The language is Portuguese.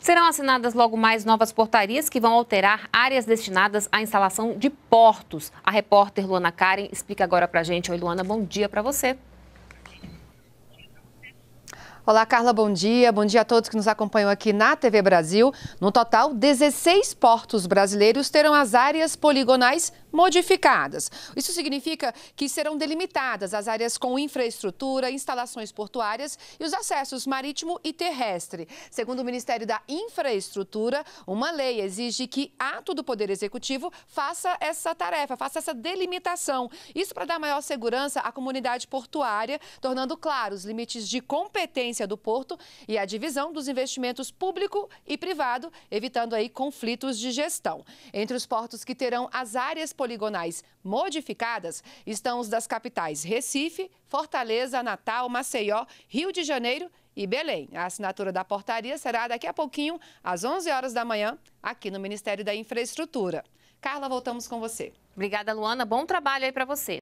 Serão assinadas logo mais novas portarias que vão alterar áreas destinadas à instalação de portos. A repórter Luana Karen explica agora para a gente. Oi, Luana, bom dia para você. Olá, Carla, bom dia. Bom dia a todos que nos acompanham aqui na TV Brasil. No total, 16 portos brasileiros terão as áreas poligonais modificadas. Isso significa que serão delimitadas as áreas com infraestrutura, instalações portuárias e os acessos marítimo e terrestre. Segundo o Ministério da Infraestrutura, uma lei exige que ato do Poder Executivo faça essa tarefa, faça essa delimitação. Isso para dar maior segurança à comunidade portuária, tornando claros os limites de competência do porto e a divisão dos investimentos público e privado, evitando aí conflitos de gestão. Entre os portos que terão as áreas poligonais modificadas estão os das capitais Recife, Fortaleza, Natal, Maceió, Rio de Janeiro e Belém. A assinatura da portaria será daqui a pouquinho, às 11 horas da manhã, aqui no Ministério da Infraestrutura. Carla, voltamos com você. Obrigada, Luana. Bom trabalho aí para você.